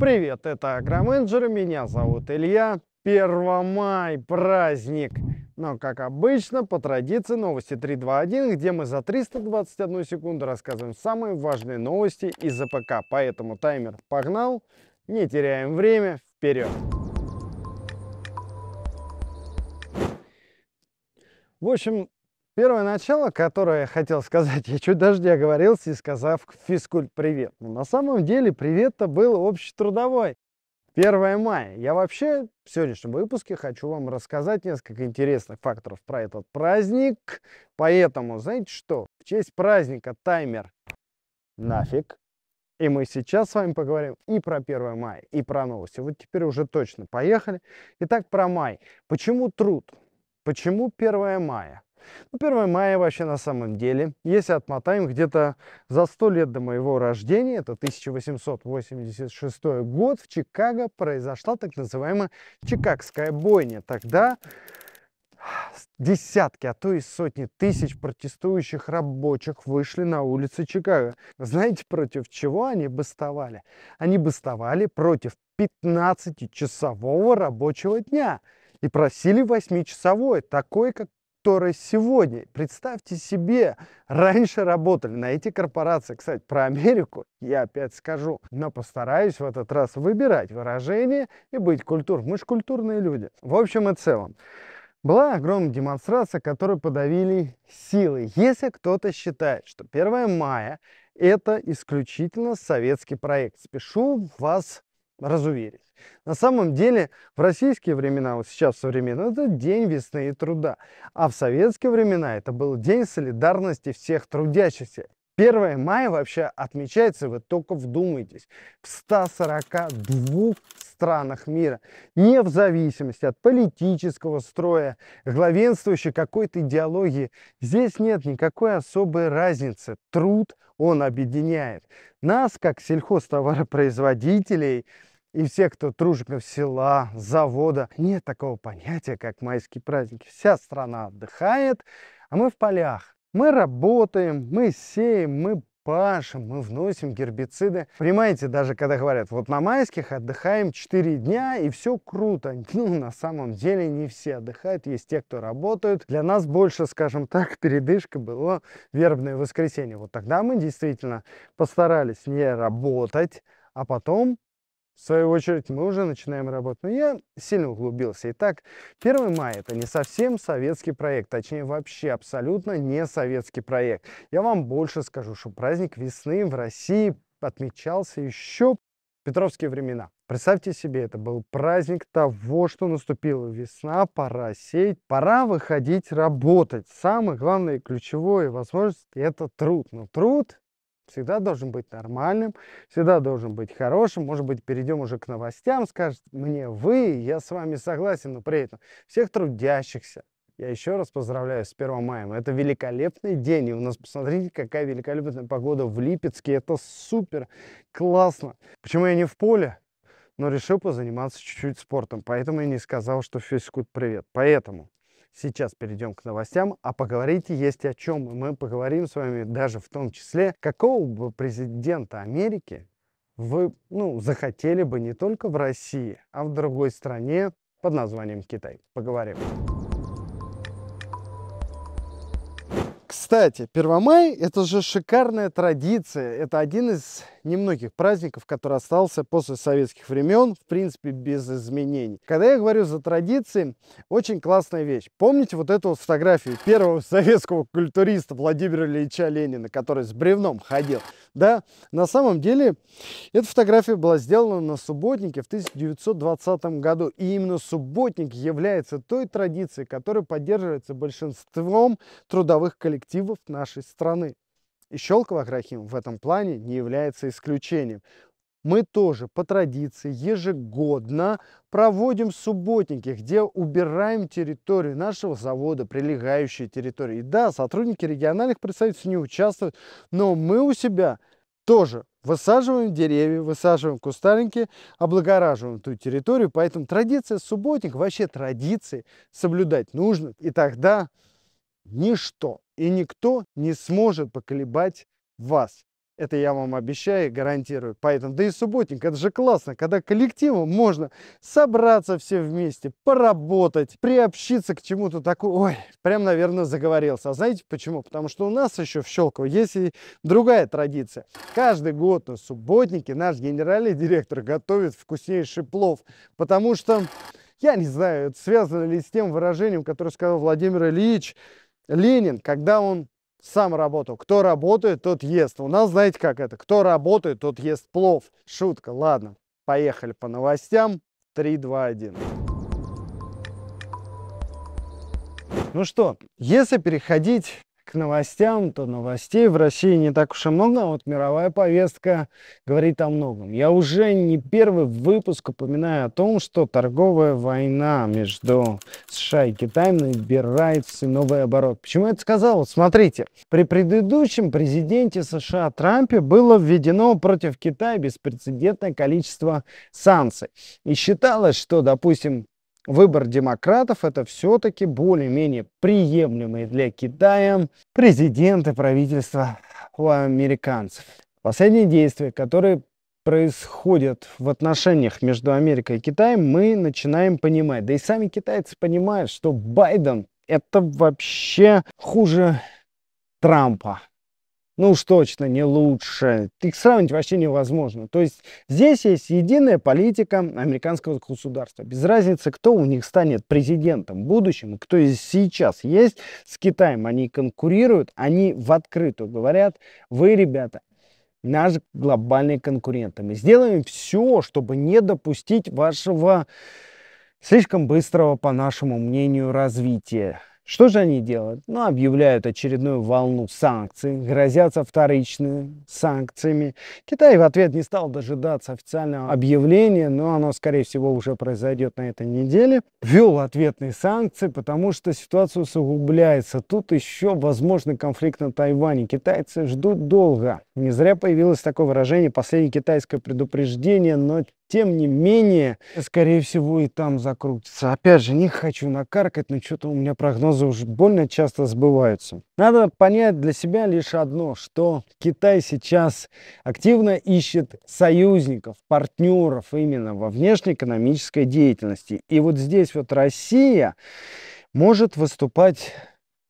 Привет, это Агроменеджер, меня зовут Илья. 1 май, праздник. Но, как обычно, по традиции новости 321, где мы за 321 секунду рассказываем самые важные новости из АПК. Поэтому таймер погнал, не теряем время, вперед! В общем, Первое начало, которое я хотел сказать, я чуть даже не оговорился и сказав физкульт привет. Но ну, на самом деле привет-то был общетрудовой. 1 мая. Я вообще в сегодняшнем выпуске хочу вам рассказать несколько интересных факторов про этот праздник. Поэтому, знаете что, в честь праздника таймер нафиг. И мы сейчас с вами поговорим и про 1 мая, и про новости. Вот теперь уже точно поехали. Итак, про май. Почему труд? Почему 1 мая? Ну, 1 мая вообще на самом деле, если отмотаем где-то за 100 лет до моего рождения, это 1886 год, в Чикаго произошла так называемая Чикагская бойня. Тогда десятки, а то и сотни тысяч протестующих рабочих вышли на улицы Чикаго. Знаете, против чего они бастовали? Они бастовали против 15-часового рабочего дня и просили 8-часовой, такой, как которые сегодня, представьте себе, раньше работали на эти корпорации. Кстати, про Америку я опять скажу, но постараюсь в этот раз выбирать выражения и быть культурным. Мы же культурные люди. В общем и целом. Была огромная демонстрация, которую подавили силой. Если кто-то считает, что 1 мая это исключительно советский проект, спешу вас разуверить. На самом деле в российские времена, вот сейчас современно, это день весны и труда. А в советские времена это был день солидарности всех трудящихся. 1 мая вообще отмечается, вы только вдумайтесь, в 142 странах мира, не в зависимости от политического строя, главенствующей какой-то идеологии. Здесь нет никакой особой разницы. Труд он объединяет. Нас, как сельхозтоваропроизводителей, и все, кто тружеников села, завода. Нет такого понятия, как майские праздники. Вся страна отдыхает, а мы в полях. Мы работаем, мы сеем, мы пашем, мы вносим гербициды. Понимаете, даже когда говорят, вот на майских отдыхаем 4 дня и все круто. Ну, на самом деле не все отдыхают, есть те, кто работают. Для нас больше, скажем так, передышка было вербное воскресенье. Вот тогда мы действительно постарались не работать, а потом в свою очередь мы уже начинаем работать. Но я сильно углубился. Итак, 1 мая это не совсем советский проект, точнее вообще абсолютно не советский проект. Я вам больше скажу, что праздник весны в России отмечался еще петровские времена. Представьте себе, это был праздник того, что наступила весна, пора сеять, пора выходить работать. Самое главное и ключевое возможность – это труд. Но труд всегда должен быть нормальным, всегда должен быть хорошим. Может быть, перейдем уже к новостям, скажет мне вы, я с вами согласен, но при этом всех трудящихся. Я еще раз поздравляю с 1 мая. Это великолепный день. И у нас, посмотрите, какая великолепная погода в Липецке. Это супер классно. Почему я не в поле? Но решил позаниматься чуть-чуть спортом. Поэтому я не сказал, что физкульт привет. Поэтому сейчас перейдем к новостям, а поговорить есть о чем. мы поговорим с вами даже в том числе, какого бы президента Америки вы ну, захотели бы не только в России, а в другой стране под названием Китай. Поговорим. Кстати, Первомай – это же шикарная традиция. Это один из немногих праздников, который остался после советских времен, в принципе, без изменений. Когда я говорю за традиции, очень классная вещь. Помните вот эту вот фотографию первого советского культуриста Владимира Ильича Ленина, который с бревном ходил? Да, на самом деле, эта фотография была сделана на субботнике в 1920 году. И именно субботник является той традицией, которая поддерживается большинством трудовых коллективов нашей страны. И Щелкова Крахим в этом плане не является исключением. Мы тоже по традиции ежегодно проводим субботники, где убираем территорию нашего завода, прилегающие территории. И да, сотрудники региональных представительств не участвуют, но мы у себя тоже высаживаем деревья, высаживаем кустарники, облагораживаем ту территорию. Поэтому традиция субботник, вообще традиции соблюдать нужно. И тогда ничто и никто не сможет поколебать вас. Это я вам обещаю и гарантирую. Поэтому, да и субботник, это же классно, когда коллективом можно собраться все вместе, поработать, приобщиться к чему-то такому. Ой, прям, наверное, заговорился. А знаете почему? Потому что у нас еще в Щелково есть и другая традиция. Каждый год на субботнике наш генеральный директор готовит вкуснейший плов, потому что... Я не знаю, это связано ли с тем выражением, которое сказал Владимир Ильич, Ленин, когда он сам работал. Кто работает, тот ест. У нас, знаете, как это? Кто работает, тот ест плов. Шутка, ладно. Поехали по новостям. 3, 2, 1. Ну что, если переходить к новостям, то новостей в России не так уж и много, а вот мировая повестка говорит о многом. Я уже не первый выпуск упоминаю о том, что торговая война между США и Китаем набирает все новый оборот. Почему я это сказал? Вот смотрите, при предыдущем президенте США Трампе было введено против Китая беспрецедентное количество санкций. И считалось, что, допустим, выбор демократов это все-таки более-менее приемлемые для Китая президенты правительства у американцев. Последние действия, которые происходят в отношениях между Америкой и Китаем, мы начинаем понимать. Да и сами китайцы понимают, что Байден это вообще хуже Трампа ну уж точно не лучше. Их сравнить вообще невозможно. То есть здесь есть единая политика американского государства. Без разницы, кто у них станет президентом в будущем, кто из сейчас есть. С Китаем они конкурируют, они в открытую говорят, вы, ребята, наш глобальный конкурент. мы сделаем все, чтобы не допустить вашего слишком быстрого, по нашему мнению, развития. Что же они делают? Ну, объявляют очередную волну санкций, грозятся вторичными санкциями. Китай в ответ не стал дожидаться официального объявления, но оно, скорее всего, уже произойдет на этой неделе. Ввел ответные санкции, потому что ситуация усугубляется. Тут еще возможный конфликт на Тайване. Китайцы ждут долго. Не зря появилось такое выражение «последнее китайское предупреждение», но тем не менее, скорее всего, и там закрутится. Опять же, не хочу накаркать, но что-то у меня прогнозы уже больно часто сбываются. Надо понять для себя лишь одно, что Китай сейчас активно ищет союзников, партнеров именно во внешнеэкономической деятельности. И вот здесь вот Россия может выступать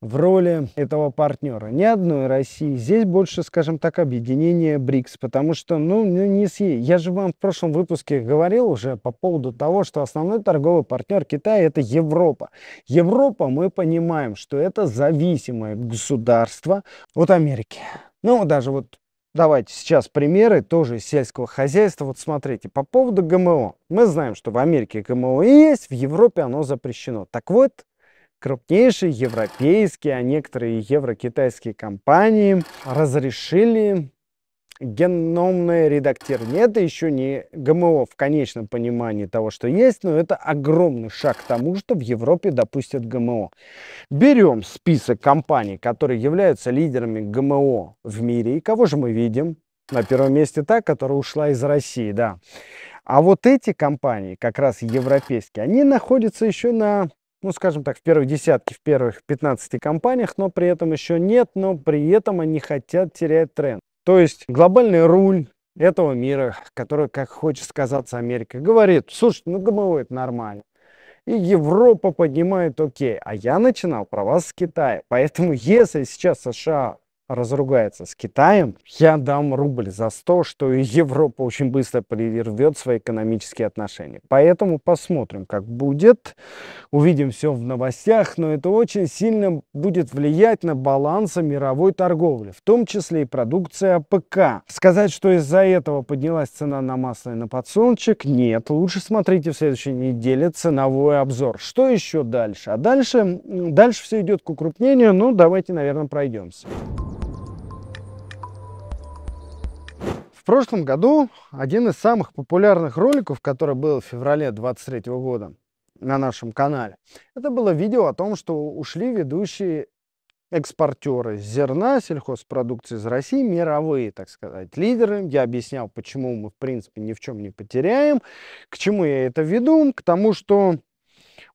в роли этого партнера. Ни одной России. Здесь больше, скажем так, объединение БРИКС, потому что, ну, ну, не съе. Я же вам в прошлом выпуске говорил уже по поводу того, что основной торговый партнер Китая – это Европа. Европа, мы понимаем, что это зависимое государство от Америки. Ну, даже вот Давайте сейчас примеры тоже из сельского хозяйства. Вот смотрите, по поводу ГМО. Мы знаем, что в Америке ГМО есть, в Европе оно запрещено. Так вот, крупнейшие европейские, а некоторые еврокитайские компании разрешили геномное редактирование. Это еще не ГМО в конечном понимании того, что есть, но это огромный шаг к тому, что в Европе допустят ГМО. Берем список компаний, которые являются лидерами ГМО в мире. И кого же мы видим? На первом месте та, которая ушла из России, да. А вот эти компании, как раз европейские, они находятся еще на ну, скажем так, в первой десятке, в первых 15 компаниях, но при этом еще нет, но при этом они хотят терять тренд. То есть глобальный руль этого мира, который, как хочет сказаться Америка, говорит, слушай, ну ГМО это нормально. И Европа поднимает окей, а я начинал про вас с Китая. Поэтому если сейчас США разругается с Китаем, я дам рубль за то, что Европа очень быстро прервет свои экономические отношения. Поэтому посмотрим, как будет. Увидим все в новостях, но это очень сильно будет влиять на баланс мировой торговли, в том числе и продукция а ПК. Сказать, что из-за этого поднялась цена на масло и на подсолнечник, нет. Лучше смотрите в следующей неделе ценовой обзор. Что еще дальше? А дальше, дальше все идет к укрупнению, Ну, давайте, наверное, пройдемся. прошлом году один из самых популярных роликов, который был в феврале 23 года на нашем канале, это было видео о том, что ушли ведущие экспортеры зерна, сельхозпродукции из России, мировые, так сказать, лидеры. Я объяснял, почему мы, в принципе, ни в чем не потеряем. К чему я это веду? К тому, что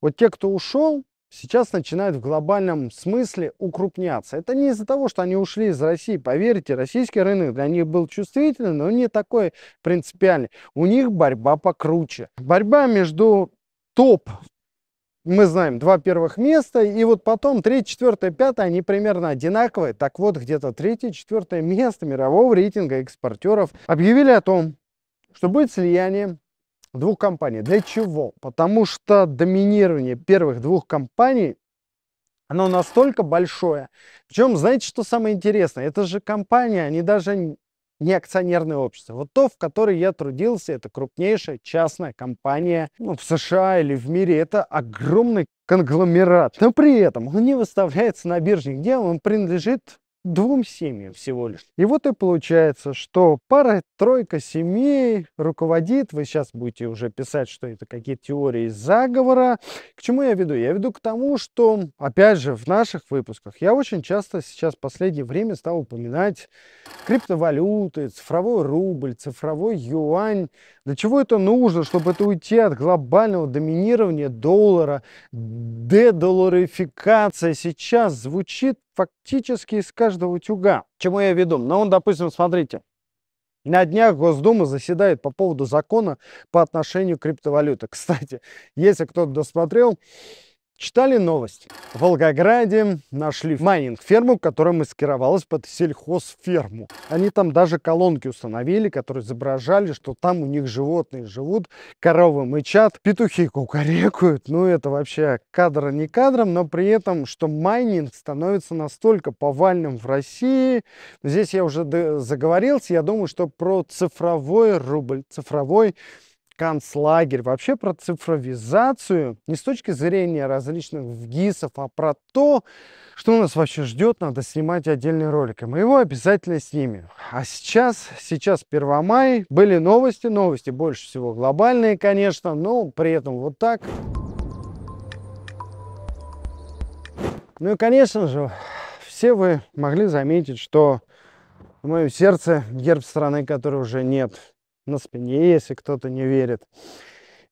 вот те, кто ушел, сейчас начинают в глобальном смысле укрупняться. Это не из-за того, что они ушли из России. Поверьте, российский рынок для них был чувствительный, но не такой принципиальный. У них борьба покруче. Борьба между топ мы знаем два первых места, и вот потом третье, четвертое, пятое, они примерно одинаковые. Так вот, где-то третье, четвертое место мирового рейтинга экспортеров объявили о том, что будет слияние двух компаний. Для чего? Потому что доминирование первых двух компаний, оно настолько большое. Причем, знаете, что самое интересное? Это же компания, они даже не акционерное общество. Вот то, в которой я трудился, это крупнейшая частная компания ну, в США или в мире. Это огромный конгломерат. Но при этом он не выставляется на бирже. Где он принадлежит двум семьям всего лишь. И вот и получается, что пара-тройка семей руководит, вы сейчас будете уже писать, что это какие-то теории заговора, чему я веду? Я веду к тому, что, опять же, в наших выпусках я очень часто сейчас в последнее время стал упоминать криптовалюты, цифровой рубль, цифровой юань. Для чего это нужно, чтобы это уйти от глобального доминирования доллара, дедоларификация сейчас звучит фактически из каждого утюга. чему я веду? Ну, допустим, смотрите, на днях Госдума заседает по поводу закона по отношению к криптовалюте. Кстати, если кто-то досмотрел, Читали новости? В Волгограде нашли майнинг-ферму, которая маскировалась под сельхозферму. Они там даже колонки установили, которые изображали, что там у них животные живут, коровы мычат, петухи кукарекают. Ну, это вообще кадр не кадром, но при этом, что майнинг становится настолько повальным в России. Здесь я уже заговорился, я думаю, что про цифровой рубль, цифровой рубль концлагерь, вообще про цифровизацию, не с точки зрения различных ВГИСов, а про то, что нас вообще ждет, надо снимать отдельный ролик, и мы его обязательно снимем. А сейчас, сейчас 1 мая, были новости, новости больше всего глобальные, конечно, но при этом вот так. Ну и, конечно же, все вы могли заметить, что в моем сердце герб страны, который уже нет, на спине, если кто-то не верит.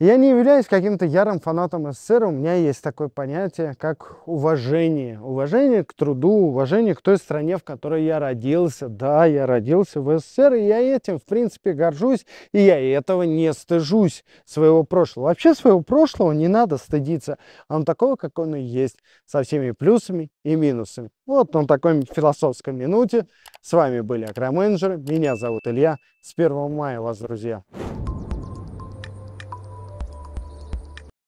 Я не являюсь каким-то ярым фанатом СССР, у меня есть такое понятие, как уважение. Уважение к труду, уважение к той стране, в которой я родился. Да, я родился в СССР, и я этим, в принципе, горжусь, и я этого не стыжусь своего прошлого. Вообще своего прошлого не надо стыдиться, он такого, как он и есть, со всеми плюсами и минусами. Вот на такой философской минуте. С вами были Акроменджеры, меня зовут Илья. С 1 мая вас, друзья!